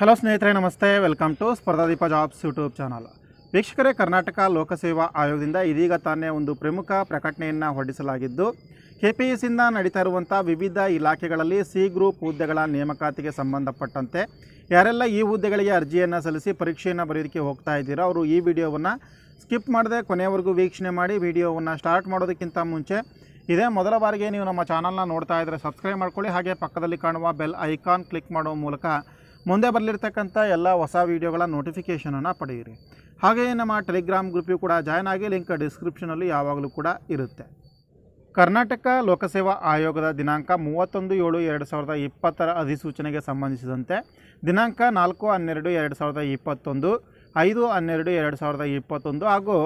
hello ಸ್ನೇಹಿತರೆ ನಮಸ್ತೆ welcome to Spardhadeepa jobs YouTube channel ವೀಕ್ಷಕರೇ ಕರ್ನಾಟಕ ಲೋಕಸೇವಾ ಆಯೋಗದಿಂದ ಇದೀಗ ತಾನೇ ಒಂದು ಪ್ರಮುಖ ಪ್ರಕಟಣೆಯನ್ನು ಹೊರಡಿಸಲಾಗಿದ್ದು ಕೆ ಪಿ ಸಿಯಿಂದ ನಡೀತಾ ಇರುವಂಥ ವಿವಿಧ ಇಲಾಖೆಗಳಲ್ಲಿ ಸಿ ಗ್ರೂಪ್ ಹುದ್ದೆಗಳ ನೇಮಕಾತಿಗೆ ಸಂಬಂಧಪಟ್ಟಂತೆ ಯಾರೆಲ್ಲ ಈ ಹುದ್ದೆಗಳಿಗೆ ಅರ್ಜಿಯನ್ನು ಸಲ್ಲಿಸಿ ಪರೀಕ್ಷೆಯನ್ನು ಬರೆಯೋದಕ್ಕೆ ಹೋಗ್ತಾ ಇದ್ದೀರೋ ಅವರು ಈ ವಿಡಿಯೋವನ್ನು ಸ್ಕಿಪ್ ಮಾಡದೆ ಕೊನೆಯವರೆಗೂ ವೀಕ್ಷಣೆ ಮಾಡಿ ವಿಡಿಯೋವನ್ನು ಸ್ಟಾರ್ಟ್ ಮಾಡೋದಕ್ಕಿಂತ ಮುಂಚೆ ಇದೇ ಮೊದಲ ಬಾರಿಗೆ ನೀವು ನಮ್ಮ ಚಾನಲ್ನ ನೋಡ್ತಾ ಇದ್ದರೆ ಸಬ್ಸ್ಕ್ರೈಬ್ ಮಾಡ್ಕೊಳ್ಳಿ ಹಾಗೆ ಪಕ್ಕದಲ್ಲಿ ಕಾಣುವ ಬೆಲ್ ಐಕಾನ್ ಕ್ಲಿಕ್ ಮಾಡುವ ಮೂಲಕ ಮುಂದೆ ಬರಲಿರ್ತಕ್ಕಂಥ ಎಲ್ಲ ಹೊಸ ವೀಡಿಯೋಗಳ ನೋಟಿಫಿಕೇಷನನ್ನು ಪಡೆಯಿರಿ ಹಾಗೆಯೇ ನಮ್ಮ ಟೆಲಿಗ್ರಾಮ್ ಗ್ರೂಪಿಗೂ ಕೂಡ ಜಾಯ್ನ್ ಆಗಿ ಲಿಂಕ್ ಡಿಸ್ಕ್ರಿಪ್ಷನಲ್ಲಿ ಯಾವಾಗಲೂ ಕೂಡ ಇರುತ್ತೆ ಕರ್ನಾಟಕ ಲೋಕಸೇವಾ ಆಯೋಗದ ದಿನಾಂಕ ಮೂವತ್ತೊಂದು ಏಳು ಎರಡು ಸಾವಿರದ ಇಪ್ಪತ್ತರ ಅಧಿಸೂಚನೆಗೆ ಸಂಬಂಧಿಸಿದಂತೆ ದಿನಾಂಕ ನಾಲ್ಕು ಹನ್ನೆರಡು ಎರಡು ಸಾವಿರದ ಇಪ್ಪತ್ತೊಂದು ಐದು ಹನ್ನೆರಡು ಎರಡು ಸಾವಿರದ ಇಪ್ಪತ್ತೊಂದು ಹಾಗೂ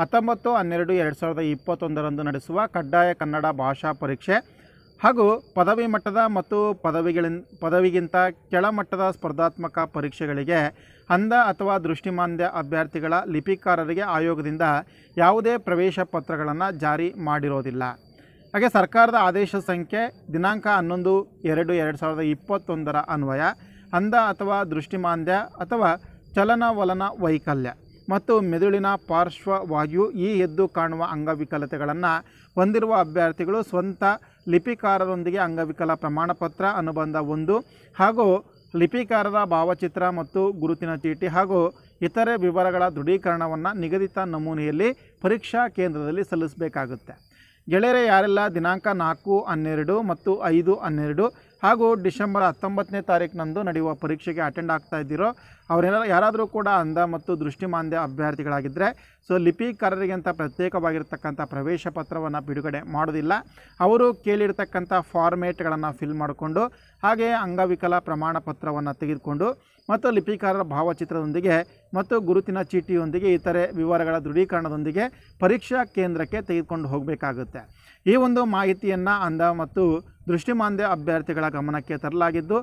ಹತ್ತೊಂಬತ್ತು ಹನ್ನೆರಡು ಎರಡು ಸಾವಿರದ ಇಪ್ಪತ್ತೊಂದರಂದು ನಡೆಸುವ ಕಡ್ಡಾಯ ಕನ್ನಡ ಭಾಷಾ ಪರೀಕ್ಷೆ ಹಾಗೂ ಪದವಿ ಮಟ್ಟದ ಮತ್ತು ಪದವಿಗಳಿನ್ ಪದವಿಗಿಂತ ಕೆಳಮಟ್ಟದ ಸ್ಪರ್ಧಾತ್ಮಕ ಪರೀಕ್ಷೆಗಳಿಗೆ ಅಂಧ ಅಥವಾ ದೃಷ್ಟಿಮಾಂದ್ಯ ಅಭ್ಯರ್ಥಿಗಳ ಲಿಪಿಕಾರರಿಗೆ ಆಯೋಗದಿಂದ ಯಾವುದೇ ಪ್ರವೇಶ ಪತ್ರಗಳನ್ನು ಜಾರಿ ಮಾಡಿರೋದಿಲ್ಲ ಹಾಗೆ ಸರ್ಕಾರದ ಆದೇಶ ಸಂಖ್ಯೆ ದಿನಾಂಕ ಹನ್ನೊಂದು ಎರಡು ಎರಡು ಸಾವಿರದ ಇಪ್ಪತ್ತೊಂದರ ಅನ್ವಯ ಅಂಧ ಅಥವಾ ದೃಷ್ಟಿಮಾಂದ್ಯ ಅಥವಾ ಚಲನವಲನ ವೈಕಲ್ಯ ಮತ್ತು ಮೆದುಳಿನ ಪಾರ್ಶ್ವವಾಯು ಈ ಎದ್ದು ಕಾಣುವ ಅಂಗವಿಕಲತೆಗಳನ್ನು ಹೊಂದಿರುವ ಅಭ್ಯರ್ಥಿಗಳು ಸ್ವಂತ ಲಿಪಿಕಾರರೊಂದಿಗೆ ಅಂಗವಿಕಲ ಪ್ರಮಾಣಪತ್ರ ಅನುಬಂಧ ಒಂದು ಹಾಗೂ ಲಿಪಿಕಾರರ ಭಾವಚಿತ್ರ ಮತ್ತು ಗುರುತಿನ ಚೀಟಿ ಹಾಗೂ ಇತರೆ ವಿವರಗಳ ದೃಢೀಕರಣವನ್ನು ನಿಗದಿತ ನಮೂನೆಯಲ್ಲಿ ಪರೀಕ್ಷಾ ಕೇಂದ್ರದಲ್ಲಿ ಸಲ್ಲಿಸಬೇಕಾಗುತ್ತೆ ಗೆಳೆಯರೆ ಯಾರೆಲ್ಲ ದಿನಾಂಕ ನಾಲ್ಕು ಹನ್ನೆರಡು ಮತ್ತು ಐದು ಹನ್ನೆರಡು ಹಾಗೂ ಡಿಸೆಂಬರ್ ಹತ್ತೊಂಬತ್ತನೇ ತಾರೀಕಿನಂದು ನಡೆಯುವ ಪರೀಕ್ಷೆಗೆ ಅಟೆಂಡ್ ಆಗ್ತಾ ಇದ್ದೀರೋ ಅವರೆಲ್ಲ ಯಾರಾದರೂ ಕೂಡ ಅಂಧ ಮತ್ತು ದೃಷ್ಟಿಮಾಂದ್ಯ ಅಭ್ಯರ್ಥಿಗಳಾಗಿದ್ದರೆ ಸೊ ಲಿಪಿಕಾರರಿಗೆ ಅಂತ ಪ್ರತ್ಯೇಕವಾಗಿರ್ತಕ್ಕಂಥ ಪ್ರವೇಶ ಪತ್ರವನ್ನು ಬಿಡುಗಡೆ ಮಾಡೋದಿಲ್ಲ ಅವರು ಕೇಳಿರ್ತಕ್ಕಂಥ ಫಾರ್ಮೇಟ್ಗಳನ್ನು ಫಿಲ್ ಮಾಡಿಕೊಂಡು ಹಾಗೆ ಅಂಗವಿಕಲ ಪ್ರಮಾಣ ಪತ್ರವನ್ನು ತೆಗೆದುಕೊಂಡು ಮತ್ತು ಲಿಪಿಕಾರರ ಭಾವಚಿತ್ರದೊಂದಿಗೆ ಮತ್ತು ಗುರುತಿನ ಚೀಟಿಯೊಂದಿಗೆ ಇತರೆ ವಿವರಗಳ ದೃಢೀಕರಣದೊಂದಿಗೆ ಪರೀಕ್ಷಾ ಕೇಂದ್ರಕ್ಕೆ ತೆಗೆದುಕೊಂಡು ಹೋಗಬೇಕಾಗುತ್ತೆ ಈ ಒಂದು ಮಾಹಿತಿಯನ್ನು ಅಂದ ಮತ್ತು ದೃಷ್ಟಿಮಾಂದ್ಯ ಅಭ್ಯರ್ಥಿಗಳ ಗಮನಕ್ಕೆ ತರಲಾಗಿದ್ದು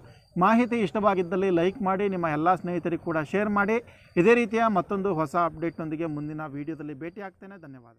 ಮಾಹಿತಿ ಇಷ್ಟವಾಗಿದ್ದಲ್ಲಿ ಲೈಕ್ ಮಾಡಿ ನಿಮ್ಮ ಎಲ್ಲ ಸ್ನೇಹಿತರಿಗೂ ಕೂಡ ಶೇರ್ ಮಾಡಿ ಇದೇ ರೀತಿಯ ಮತ್ತೊಂದು ಹೊಸ ಅಪ್ಡೇಟ್ನೊಂದಿಗೆ ಮುಂದಿನ ವೀಡಿಯೋದಲ್ಲಿ ಭೇಟಿಯಾಗ್ತೇನೆ ಧನ್ಯವಾದ